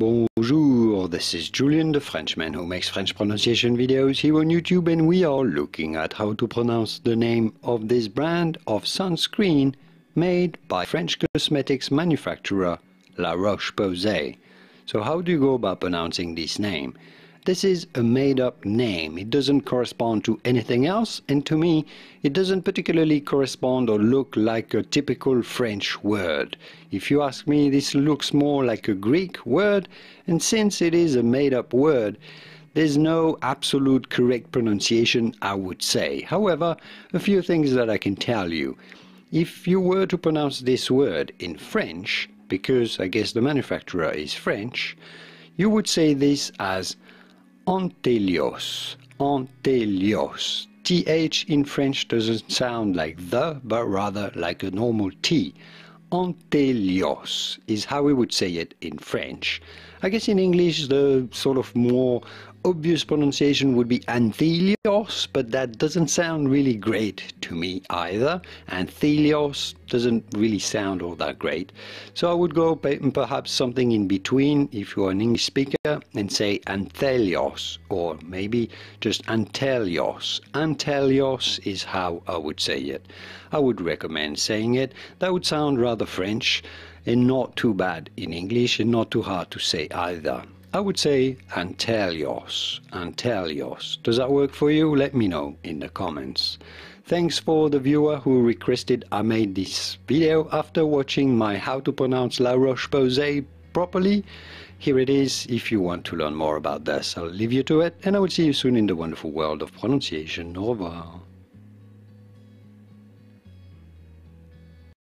Bonjour, this is Julien, the Frenchman who makes French pronunciation videos here on YouTube and we are looking at how to pronounce the name of this brand of sunscreen made by French cosmetics manufacturer La Roche-Posay. So how do you go about pronouncing this name? This is a made-up name. It doesn't correspond to anything else, and to me, it doesn't particularly correspond or look like a typical French word. If you ask me, this looks more like a Greek word, and since it is a made-up word, there's no absolute correct pronunciation, I would say. However, a few things that I can tell you. If you were to pronounce this word in French, because I guess the manufacturer is French, you would say this as Antelios. Antelios. TH in French doesn't sound like the, but rather like a normal T. Antelios is how we would say it in French. I guess in English, the sort of more obvious pronunciation would be Anthelios, but that doesn't sound really great to me either. Anthelios doesn't really sound all that great. So I would go perhaps something in between if you're an English speaker and say Anthelios or maybe just Antelios. Antelios is how I would say it. I would recommend saying it. That would sound rather French and not too bad in English and not too hard to say either. I would say Antelios. Antelios. Does that work for you? Let me know in the comments. Thanks for the viewer who requested I made this video after watching my how to pronounce La Roche-Posay properly. Here it is if you want to learn more about this. I'll leave you to it and I will see you soon in the wonderful world of pronunciation. Au revoir.